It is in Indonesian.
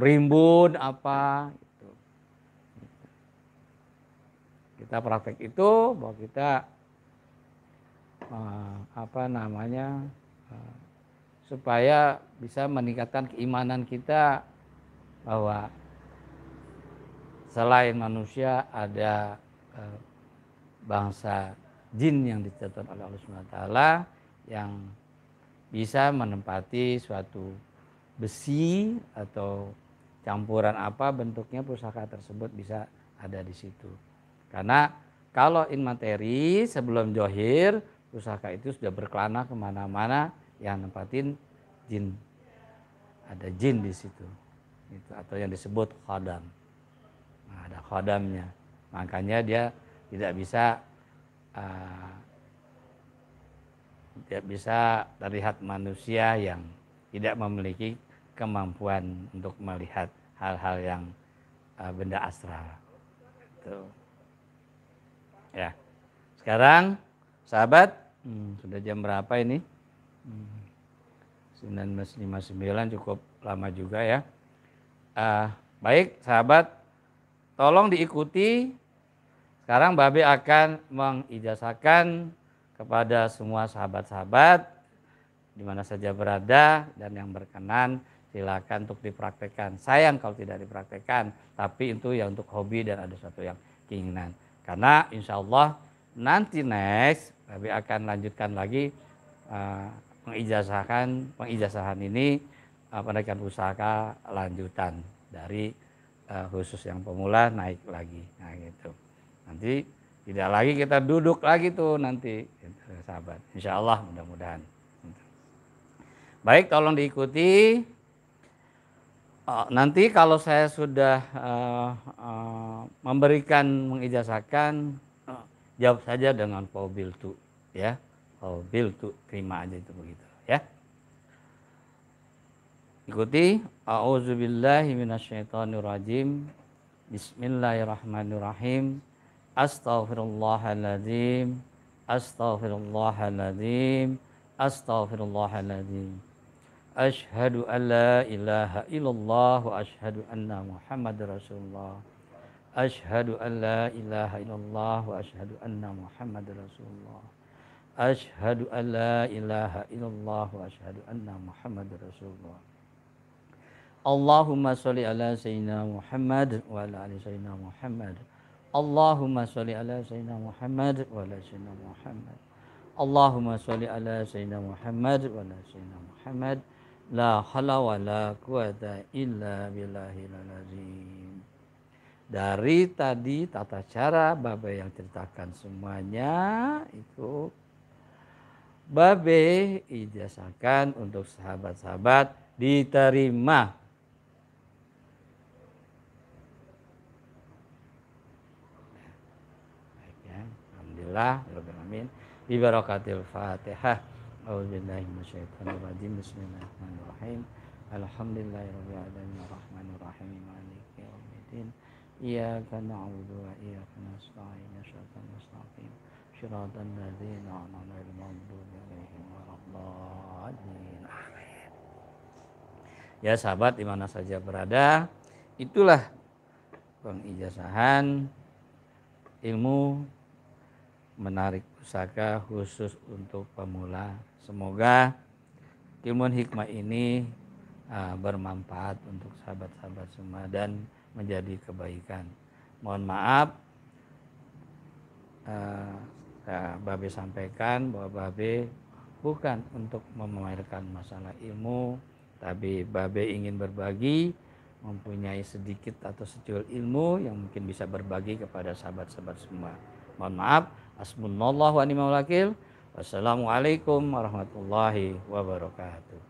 rimbun apa gitu. Kita praktek itu bahwa kita uh, apa namanya uh, supaya bisa meningkatkan keimanan kita bahwa selain manusia ada uh, bangsa jin yang dicatat oleh Allah Subhanahu taala yang bisa menempati suatu besi atau campuran apa bentuknya pusaka tersebut bisa ada di situ. Karena kalau in materi sebelum johir pusaka itu sudah berkelana kemana-mana yang nempatin jin ada jin di situ itu atau yang disebut khodam nah, ada khodamnya makanya dia tidak bisa uh, tidak bisa terlihat manusia yang tidak memiliki kemampuan untuk melihat hal-hal yang uh, benda astral. Tuh. Ya. Sekarang sahabat, hmm, sudah jam berapa ini? Hmm, sembilan cukup lama juga ya. Uh, baik sahabat, tolong diikuti. Sekarang Babe akan mengijasakan kepada semua sahabat-sahabat di mana saja berada dan yang berkenan silakan untuk dipraktekkan. Sayang kalau tidak dipraktekkan, tapi itu ya untuk hobi dan ada satu yang keinginan. Karena insya Allah nanti next Nabi akan lanjutkan lagi uh, eh, mengijazahkan pengijazahan ini uh, eh, pendidikan usaha lanjutan dari uh, khusus yang pemula naik lagi. Nah gitu. Nanti tidak lagi kita duduk lagi tuh nanti gitu, sahabat. Insya Allah mudah-mudahan. Baik, tolong diikuti uh, nanti kalau saya sudah uh, uh, memberikan mengijazahkan uh, jawab saja dengan tuh, ya tuh terima aja itu begitu ya ikuti auzubillahi bismillahirrahmanirrahim astaghfirullahaladzim astaghfirullahaladzim astaghfirullahaladzim أشهد أن لا إله إلا الله وأشهد أن محمد رسول الله أشهد أن لا إله إلا الله وأشهد أن محمد رسول الله أشهد أن لا إله إلا الله وأشهد أن محمد رسول الله اللهم صل على سيدنا محمد وعلى آل سيدنا محمد اللهم صل على سيدنا محمد وعلى سيدنا محمد اللهم صل على سيدنا محمد وعلى سيدنا محمد La hala wa la quwata illa billahi lalazim. Dari tadi tata cara Babe yang ceritakan semuanya itu Babe ijazahkan untuk sahabat-sahabat diterima. Baik ya. Alhamdulillah. Alhamdulillah. Bibarakatil Fatihah. Bismillahirrahmanirrahim. Bismillahirrahmanirrahim. Alhamdulillahirrahmanirrahim. rahmanirrahim Maliki yawmiddin. Iyaka na'budu wa iyaka nasta'in. Shiratal mustaqim. Shiratal ladzina an'amta 'alaihim waladdallin. Amin. Ya sahabat dimana saja berada, itulah pengijazahan ilmu menarik pusaka khusus untuk pemula. Semoga ilmu hikmah ini uh, bermanfaat untuk sahabat-sahabat semua dan menjadi kebaikan. Mohon maaf, uh, ah, ya, ah, Babe sampaikan bahwa Babe bukan untuk memamerkan masalah ilmu, tapi Babe ingin berbagi mempunyai sedikit atau secuil ilmu yang mungkin bisa berbagi kepada sahabat-sahabat semua. Mohon maaf, Assalamualaikum wa ni'mal wakil. Wassalamualaikum warahmatullahi wabarakatuh.